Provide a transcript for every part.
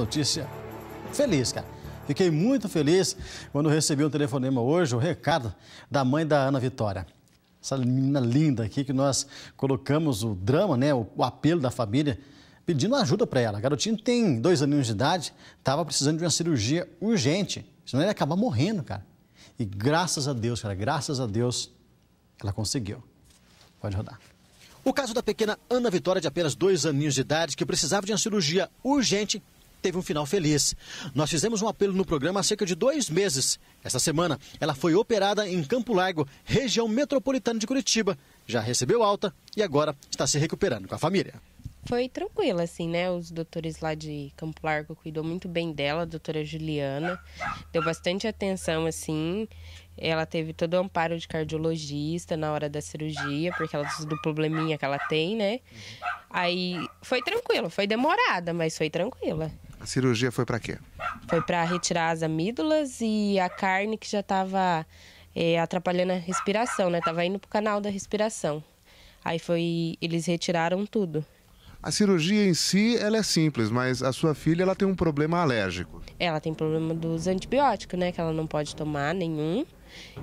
Notícia feliz, cara. Fiquei muito feliz quando recebi um telefonema hoje, o um recado da mãe da Ana Vitória. Essa menina linda aqui que nós colocamos o drama, né, o, o apelo da família, pedindo ajuda para ela. A garotinha tem dois aninhos de idade, estava precisando de uma cirurgia urgente, senão ele ia acabar morrendo, cara. E graças a Deus, cara, graças a Deus, ela conseguiu. Pode rodar. O caso da pequena Ana Vitória, de apenas dois aninhos de idade, que precisava de uma cirurgia urgente, teve um final feliz. Nós fizemos um apelo no programa há cerca de dois meses. Essa semana, ela foi operada em Campo Largo, região metropolitana de Curitiba. Já recebeu alta e agora está se recuperando com a família. Foi tranquila, assim, né? Os doutores lá de Campo Largo cuidou muito bem dela, a doutora Juliana. Deu bastante atenção, assim. Ela teve todo o amparo de cardiologista na hora da cirurgia, por causa do probleminha que ela tem, né? Aí foi tranquilo, foi demorada, mas foi tranquila. A cirurgia foi para quê? Foi para retirar as amígdalas e a carne que já estava é, atrapalhando a respiração, né? Tava indo pro canal da respiração. Aí foi, eles retiraram tudo. A cirurgia em si, ela é simples, mas a sua filha, ela tem um problema alérgico. Ela tem problema dos antibióticos, né? Que ela não pode tomar nenhum.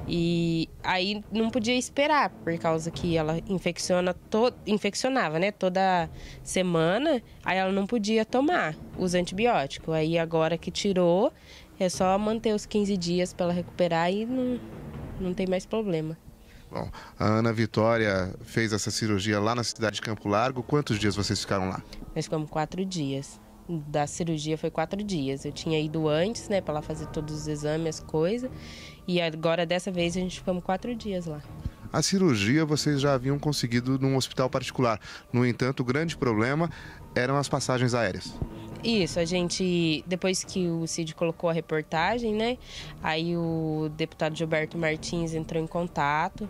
E aí não podia esperar, por causa que ela infecciona to... infeccionava, né? Toda semana, aí ela não podia tomar os antibióticos. Aí agora que tirou, é só manter os 15 dias para ela recuperar e não, não tem mais problema. Bom, a Ana Vitória fez essa cirurgia lá na cidade de Campo Largo. Quantos dias vocês ficaram lá? Nós ficamos quatro dias da cirurgia foi quatro dias. Eu tinha ido antes, né, para lá fazer todos os exames, as coisas. E agora, dessa vez, a gente ficamos quatro dias lá. A cirurgia vocês já haviam conseguido num hospital particular. No entanto, o grande problema eram as passagens aéreas. Isso, a gente, depois que o Cid colocou a reportagem, né? Aí o deputado Gilberto Martins entrou em contato,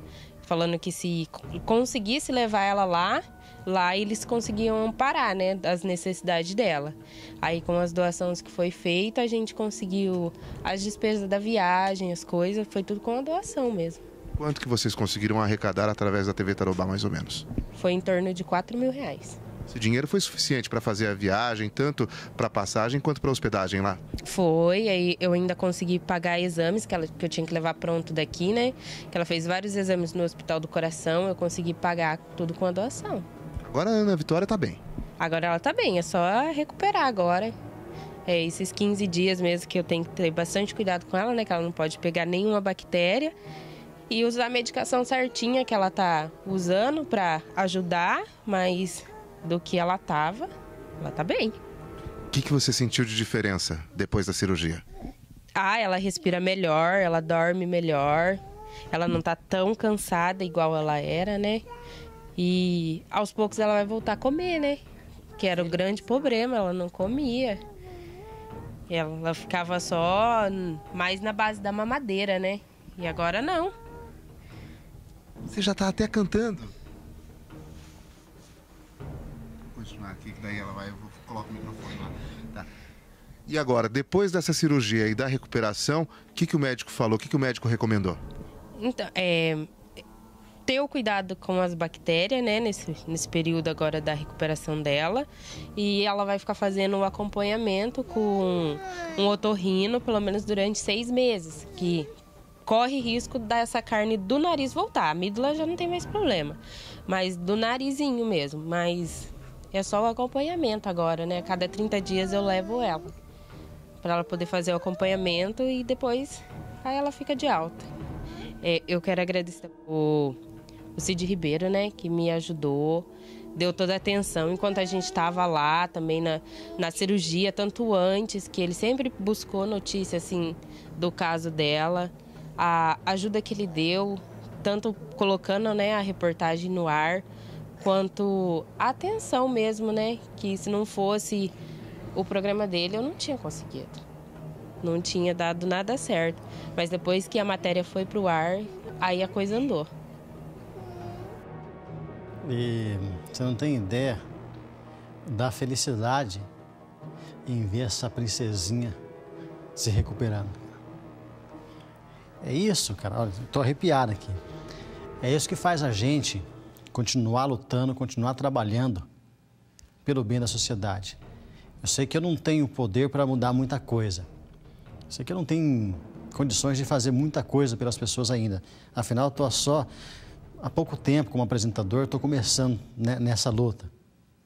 falando que se conseguisse levar ela lá, lá eles conseguiam parar, né, as necessidades dela. Aí com as doações que foi feita, a gente conseguiu as despesas da viagem, as coisas, foi tudo com a doação mesmo. Quanto que vocês conseguiram arrecadar através da TV Tarobá, mais ou menos? Foi em torno de 4 mil reais. Esse dinheiro foi suficiente para fazer a viagem, tanto para passagem quanto para hospedagem lá? Foi, aí eu ainda consegui pagar exames que, ela, que eu tinha que levar pronto daqui, né? Que ela fez vários exames no Hospital do Coração, eu consegui pagar tudo com a doação. Agora a Ana Vitória está bem. Agora ela está bem, é só recuperar agora. É, esses 15 dias mesmo que eu tenho que ter bastante cuidado com ela, né? Que ela não pode pegar nenhuma bactéria. E usar a medicação certinha que ela tá usando para ajudar, mas do que ela estava, ela está bem. O que, que você sentiu de diferença depois da cirurgia? Ah, ela respira melhor, ela dorme melhor, ela não está tão cansada igual ela era, né? E aos poucos ela vai voltar a comer, né? Que era o grande problema, ela não comia. Ela ficava só mais na base da mamadeira, né? E agora não. Você já tá até cantando. aqui, é? que daí ela vai, eu o microfone lá. É? Tá. E agora, depois dessa cirurgia e da recuperação, o que, que o médico falou? O que, que o médico recomendou? Então, é, ter o cuidado com as bactérias, né, nesse, nesse período agora da recuperação dela. E ela vai ficar fazendo um acompanhamento com um otorrino, pelo menos durante seis meses, que corre risco dessa carne do nariz voltar. A amígdala já não tem mais problema, mas do narizinho mesmo. Mas é só o acompanhamento agora, né? Cada 30 dias eu levo ela para ela poder fazer o acompanhamento e depois aí ela fica de alta. É, eu quero agradecer o, o Cid Ribeiro, né, que me ajudou, deu toda a atenção enquanto a gente estava lá também na, na cirurgia, tanto antes que ele sempre buscou notícia assim do caso dela, a ajuda que ele deu, tanto colocando né, a reportagem no ar quanto atenção mesmo, né? Que se não fosse o programa dele, eu não tinha conseguido. Não tinha dado nada certo. Mas depois que a matéria foi para o ar, aí a coisa andou. E você não tem ideia da felicidade em ver essa princesinha se recuperando. É isso, cara. Olha, tô arrepiado aqui. É isso que faz a gente continuar lutando, continuar trabalhando pelo bem da sociedade. Eu sei que eu não tenho poder para mudar muita coisa. Eu sei que eu não tenho condições de fazer muita coisa pelas pessoas ainda. Afinal, estou só há pouco tempo como apresentador, estou começando né, nessa luta.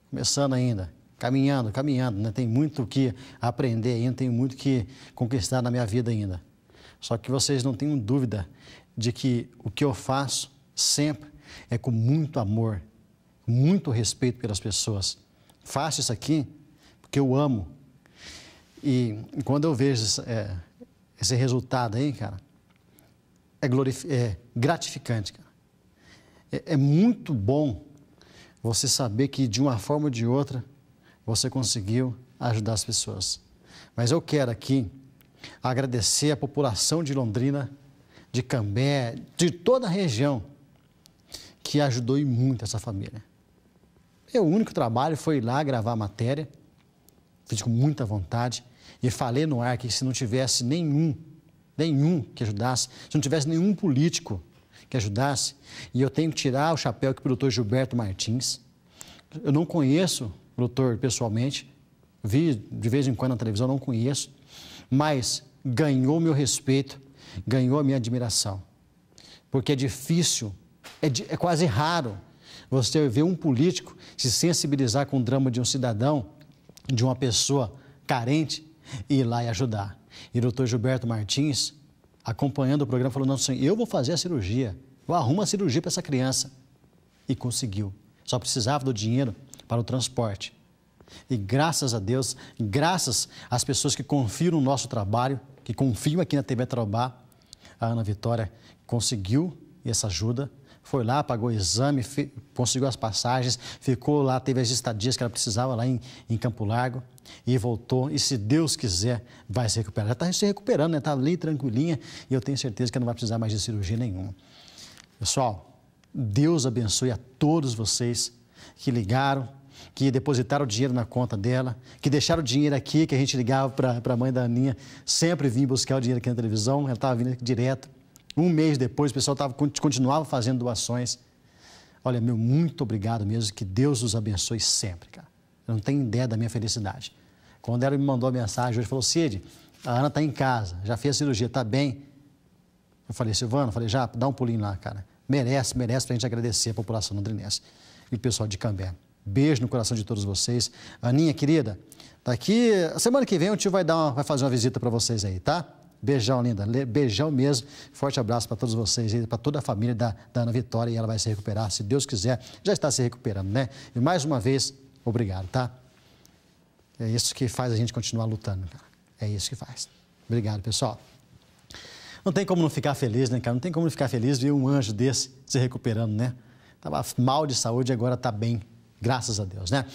Começando ainda, caminhando, caminhando. Né? Tem muito o que aprender ainda, tem muito que conquistar na minha vida ainda. Só que vocês não tenham dúvida de que o que eu faço sempre é com muito amor, muito respeito pelas pessoas. Faço isso aqui porque eu amo. E quando eu vejo esse, é, esse resultado aí, cara, é, é gratificante, cara. É, é muito bom você saber que de uma forma ou de outra você conseguiu ajudar as pessoas. Mas eu quero aqui agradecer a população de Londrina, de Cambé, de toda a região que ajudou e muito essa família. Meu único trabalho foi ir lá gravar a matéria, fiz com muita vontade e falei no ar que se não tivesse nenhum, nenhum que ajudasse, se não tivesse nenhum político que ajudasse, e eu tenho que tirar o chapéu que o doutor Gilberto Martins, eu não conheço o doutor pessoalmente, vi de vez em quando na televisão, não conheço, mas ganhou meu respeito, ganhou a minha admiração. Porque é difícil é, de, é quase raro você ver um político se sensibilizar com o drama de um cidadão, de uma pessoa carente, e ir lá e ajudar. E o doutor Gilberto Martins, acompanhando o programa, falou: Não, senhor, eu vou fazer a cirurgia, eu arrumo a cirurgia para essa criança. E conseguiu. Só precisava do dinheiro para o transporte. E graças a Deus, graças às pessoas que confiam no nosso trabalho, que confiam aqui na TV Trobá, a Ana Vitória conseguiu essa ajuda foi lá, pagou o exame, conseguiu as passagens, ficou lá, teve as estadias que ela precisava lá em, em Campo Largo e voltou. E se Deus quiser, vai se recuperar. Ela está se recuperando, está né? Tá ali tranquilinha e eu tenho certeza que não vai precisar mais de cirurgia nenhuma. Pessoal, Deus abençoe a todos vocês que ligaram, que depositaram o dinheiro na conta dela, que deixaram o dinheiro aqui, que a gente ligava para a mãe da Aninha, sempre vim buscar o dinheiro aqui na televisão, ela estava vindo direto. Um mês depois, o pessoal tava, continuava fazendo doações. Olha, meu, muito obrigado mesmo. Que Deus os abençoe sempre, cara. Eu não tenho ideia da minha felicidade. Quando ela me mandou a mensagem hoje, falou: Cid, a Ana está em casa, já fez a cirurgia, está bem. Eu falei, "Silvano, falei, já dá um pulinho lá, cara. Merece, merece para a gente agradecer a população londrinense e o pessoal de Cambé. Beijo no coração de todos vocês. Aninha, querida, daqui, semana que vem o tio vai, dar uma, vai fazer uma visita para vocês aí, tá? Beijão, linda. Beijão mesmo. Forte abraço para todos vocês e para toda a família da, da Ana Vitória. E ela vai se recuperar, se Deus quiser. Já está se recuperando, né? E mais uma vez, obrigado, tá? É isso que faz a gente continuar lutando, cara. É isso que faz. Obrigado, pessoal. Não tem como não ficar feliz, né, cara? Não tem como não ficar feliz ver um anjo desse se recuperando, né? Estava mal de saúde e agora está bem. Graças a Deus, né?